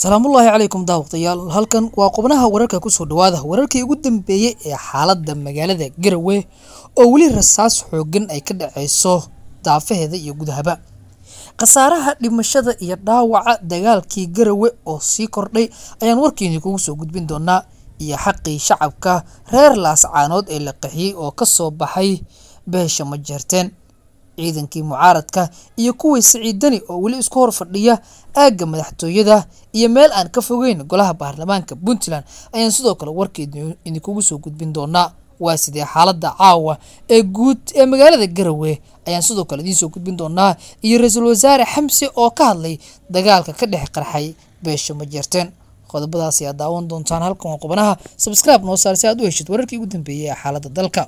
salaamullaahi calaykum daawaqtayaal halkan waa qubnaha wararka kusoo dhawaada wararkii ugu dambeeyey ee xaaladda magaalada garowe oo weli rasaas xooggan ay ka dhacayso daafaheeda iyo gudahaba khasaaraha dhimashada iyo dhaawaca dagaalkii garowe oo sii kordhay ayaan warkiinii kugu soo gudbin doonaa iyo xaqii shacabka reer laascaanood ee la qixiyey oo ka soo baxay beesha majeerteen ciidankii mucaaradka iyo kuwii siciidani oo weli isku hor fadhiya aagga madaxtooyada iyo meel aan ka fogeyn golaha baarlamaanka puntland ayaan sidoo kale warka idinkugu soo gudbin doonaa waa sidee xaaladda caawa ee guud ee magaalada garawe ayaan sidoo kale idiin soo gudbin doonaa iyo ra-iisul wasaare xamse oo ka hadlay dagaalka ka dhex qarxay beesha majeerteen qodobadaas ayaa daawan doontaan halkan waa qubanaha sabscribe noo saar si aad u heshid wararkii ugu dambeeyey ee xaaladda dalka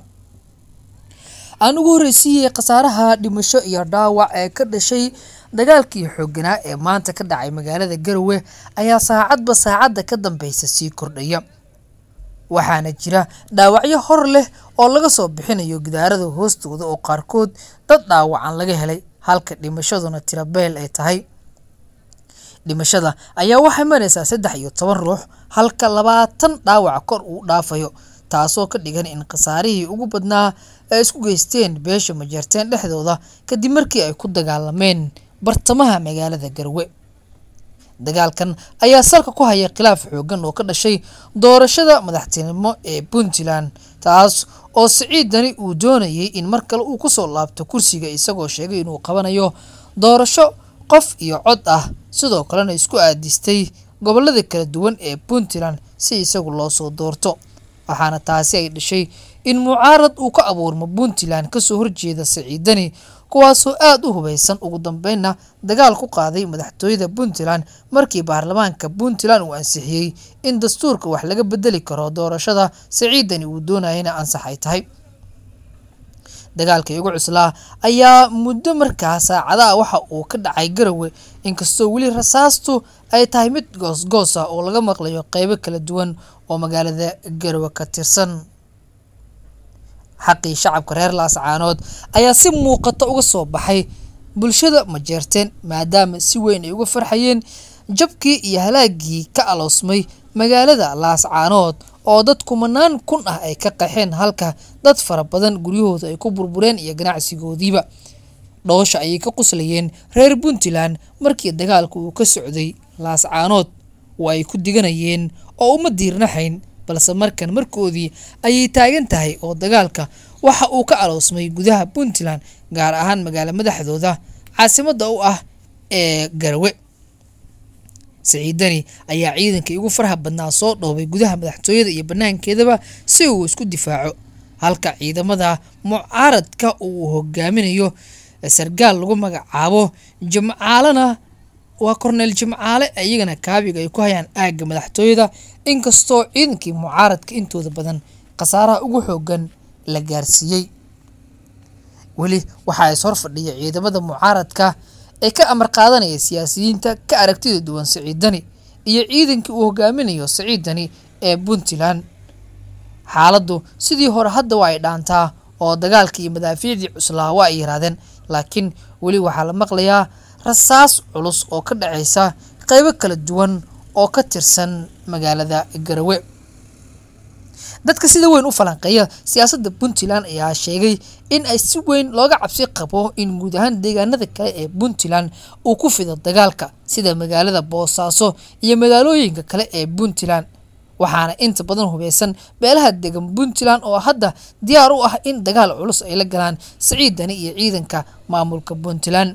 aan ugu horreysiiyey khasaaraha dhimasho iyo dhaawac ee ka dhashay dagaalkii xooganaa ee maanta ka dhacay magaalada garowe ayaa saacadba saacadda ka dambeysa sii kordhaya waxaana jira dhaawacyo hor leh oo laga soo bixinayo gidaarada hoostooda oo qaarkood dad dhaawacan laga helay halka dhimashaduna tirabeel ay tahay dhimashada ayaa waxay maraysaa saddex iyo toban ruux halka labaatan dhaawaca kor uu dhaafayo taasoo ka dhigan in khasaarihii ugu badnaa ay isku geysteen beesha majeerteen dhexdooda kadib markii ay ku dagaalameen bartamaha magaalada garwe dagaalkan ayaa salka ku haya khilaaf xoogan oo ka dhashay doorashada madaxtinimo ee puntland taas oo siciidani uu doonayay in mar kale uu kusoo laabto kursiga isagoo sheegay inuu qabanayo doorasho qof iyo cod ah sidoo kalena isku aadistay gobollada kala duwan ee puntland si isagu loo soo doorto waxaana taasi ay dhashay in mucaarad uu ka abuurmo puntland kasoo horjeeda saciidani kuwaasoo aada u hubeysan ugu dambeynna dagaal ku qaaday madaxtooyada puntland markii baarlamaanka puntland uu ansixiyey in dastuurka wax laga bedeli karo doorashada saciidani uu doonaya ina ansax ay tahay dagaalkii ugu cuslaa ayaa muddo markaa saacadaha waxa uu ka dhacay garowe inkastoo weli rasaastu ay tahay mid goosgoos ah oo laga maqlayo qeybo kala duwan oo magaalada garowe ka tirsan xaqii shacabka reer laascaanood ayaa si muuqato uga soo baxay bulshada majeerteen maadaama si weyn ay uga farxayeen jabkii iyo halaagii ka aloosmay magaalada laascaanood oo dad kumanaan kun ah ay ka qaxeen halka dad fara badan guryahooda ay ku burbureen iyo ganacsigoodiiba dhoosha ayay ka quslayeen reer puntland markii dagaalku uu ka socday laascaanood oo ay ku diganayeen oo uma diirnaxayn balse markan markoodii ayay taagan tahay oo dagaalka waxa uu ka aloosmay gudaha puntland gaar ahaan magaalo madaxdooda caasimadda u ah ee garwe siciidani ayaa ciidankii ugu faraha badnaa soo dhoobay gudaha madaxtooyada iyo bannaankeedaba si uu isku difaaco halka ciidamada mucaaradka uu hogaaminayo sargaal lagu magacaabo jimcaalena waa korneyl jimcaale iyagana kaabiga ay ku hayaan aagga madaxtooyada inkastoo ciidankii mucaaradka intooda badan khasaaraha ugu xoogan la gaarsiiyey weli waxaa is horfadhiya ciidamada mucaaradka ay ka amar qaadanaya siyaasiyiinta ka aragtida duwan siciid dani iyo ciidankii uu hogaaminayo siciid dani ee puntland xaaladdu sidii hore hadda waa ay dhaantaa oo dagaalkii iyo madaafiicdii cuslaa waa ay yaraadeen laakiin weli waxaa la maqlayaa rasaas culus oo ka dhacaysa qaybo kala duwan oo ka tirsan magaalada garawe dadka sida weyn u falanqeeya siyaasadda puntland ayaa sheegay in ay si weyn looga cabsi qabo in guud ahaan deegaanada kale ee puntland uu ku fido dagaalka sida magaalada boosaaso iyo magaalooyinka kale ee puntland waxaana inta badan hubeysan beelaha degan puntland oo hadda diyaar u ah in dagaal culus ay la galaan saciidani iyo ciidanka maamulka puntland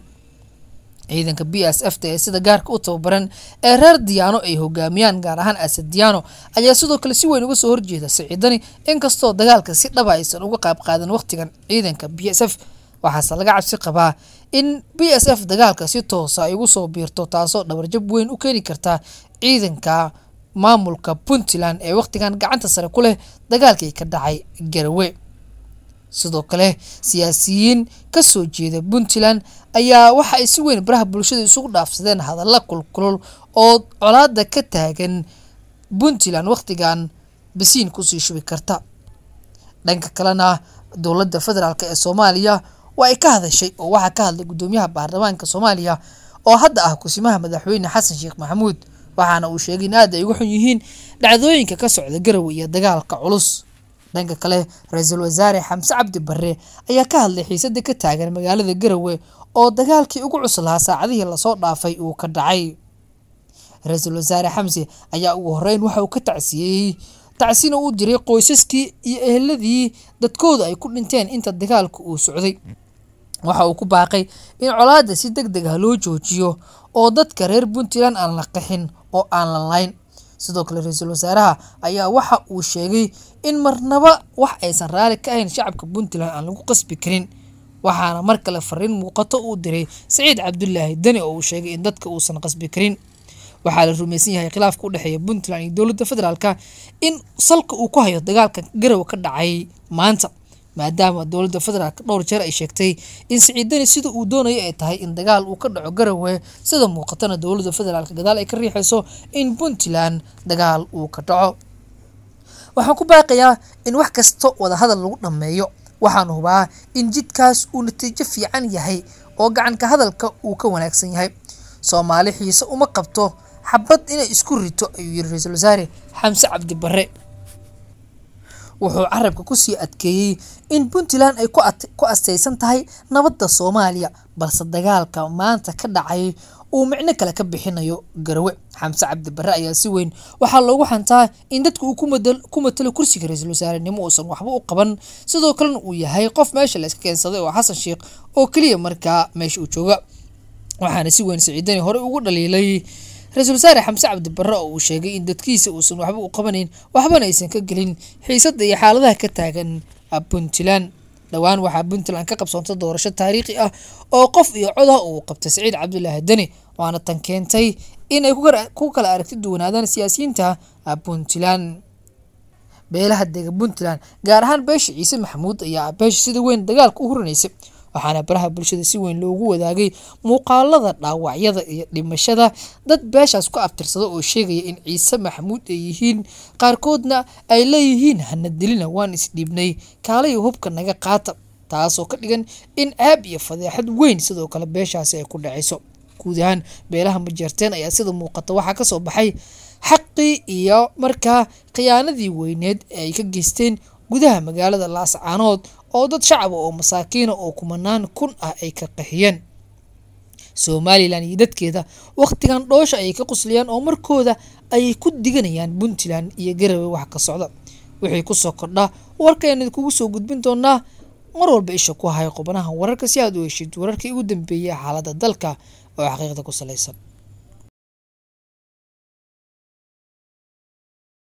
ciidanka b s f ta ee sida gaarka u tababaran ee reer diyaano ay hogaamiyaan gaar ahaan asadiyaano ayaa sidoo kale si weyn uga soo horjeeda siciidani inkastoo dagaalka si dhaba ah aysan uga qaab qaadan waqtigan ciidanka b s f waxaase laga cabsi qabaa in b s f dagaalka si toosa ay ah ugu soo biirto taasoo dhabarjab weyn u keeni karta ciidanka maamulka puntland ee waqtigan gacanta sare ku leh dagaalkii ka dhacay garawe sidoo kale siyaasiyiin ka soo jeeda puntland ayaa waxa ay si weyn baraha bulshada isugu dhaafsadeen hadalla kulkulul oo colaada ka taagan puntland wakhtigan basiin kusii shubi karta dhanka kalena dowladda federaalk ee soomaaliya waa ay ka hadashay oo waxaa ka hadlay guddoomiyaha baarlamaanka soomaaliya oo hadda ah kusimaha madaxweyne xasan sheekh maxamuud waxaana uu sheegay in aad ay uga xun yihiin dhacdooyinka ka socda garawe iyo dagaalka culus dhanka kale ra-iisul wasaare xamse cabdi barre ayaa ka hadlay xiisadda ka taagan magaalada garawe oo dagaalkii ugu cuslahaa saacadihii lasoo dhaafay uu ka dhacay ra-iisul wasaare xamse ayaa ugu horeyn waxa uu ka tacsiyey tacsina uu diray qoysaskii iyo eheladii dadkooda ay ku dhinteen inta dagaalka uu socday waxa uu ku baaqay in colaadda si deg deg ah loo joojiyo oo dadka reer puntland aan la qixin oo aan la layn sidoo kale ra-iisul wasaaraha ayaa waxa uu sheegay in marnaba wax aysan raali ka ahayn shacabka puntland aan lagu qasbi karin waxaana mar kale farin muuqato uu diray saciid cabdulaahi deni oo uu sheegay in dadka uusan qasbi karin waxaa la rumaysan yahay khilaafka u dhexeeya puntland iyo dowladda federaalk in salka uu ku hayo dagaalka garawa ka dhacay maanta maadaama dowladda federaalk dhowr jeer ay sheegtay in siciidani sida uu doonayo ay tahay in dagaal uu ka dhaco garawe sida muuqatana dowladda federaalk gadaal ay ka riixayso in puntland dagaal uu ka dhaco waxaan ku baaqayaa in wax kasta wadahadal lagu dhammeeyo waxaan hubaa in jidkaas uu natiijo fiican yahay oo gacanka hadalka uu ka wanaagsan yahay soomaali xiise uma qabto xabad inay isku rito ayuu yiri ra-iisul wasaare xamse cabdi barre wuxuu carabka kusii adkeeyey in puntland ay ku astaysan tahay nabadda soomaaliya balse dagaalka maanta ka dhacay uu micno kale ka bixinayo garowe xamse cabdi barre ayaa si weyn waxaa loogu xantaa in dadka uu ku matalo kursiga ra-iisul wasaarenimo uusan waxba u qaban sidoo kalena uu yahay qof meesha la keensaday oo xasan sheekh oo keliya markaa meesha uu jooga waxaana si weyn siciidani horey ugu dhaliilay ra-iisul wasaare xamse cabdi barre oo uu sheegay in dadkiisa uusan waxba u qabanayn waxbana aysan ka gelin xiisadda iyo xaaladaha ka taagan puntland dhowaan waxaa puntland ka qabsoontay doorasho taariikhi ah oo qof iyo codah uu qabtay saciid cabdulaahi deni waana tan keentay inay ku kala aragti duwanaadaan siyaasiyiinta puntland beelaha dega puntland gaar ahaan beesha ciise maxamuud ayaa beesha sida weyn dagaalka u hurinaysa waxaana baraha bulshada si weyn loogu wadaagay muuqaalada dhaawacyada iyo dhimashada dad beeshaas ku aftirsada oo sheegaya in ciise maxamuud ay yihiin qaarkoodna ay leeyihiin hana waan isdhiibnay kaalayo hubka naga qaata taasoo ka dhigan in aab iyo fadeexad weyn sidoo kale beeshaasi ay ku dhacayso guud ahaan beelaha majeerteen ayaa sida muuqata waxaa kasoo baxay xaqii iyo markaa khiyaanadii weyneed ee ay ka geysteen gudaha magaalada laascaanood oo dad shacaba oo masaakiina oo kumanaan kun ah ay ka qixiyeen somalilan iyo dadkeeda wakhtigan dhoosha ayay ka quslayaan oo markooda ayay ku diganayaan puntland iyo garowe wax ka socda wixii kusoo kordhaa warkayna kugu soo gudbin doonaa mar walba isha ku hayo qubanaha wararka si aad u heshid wararkii ugu dambeeyey xaaladda dalka oo xaqiiqda ku salaysan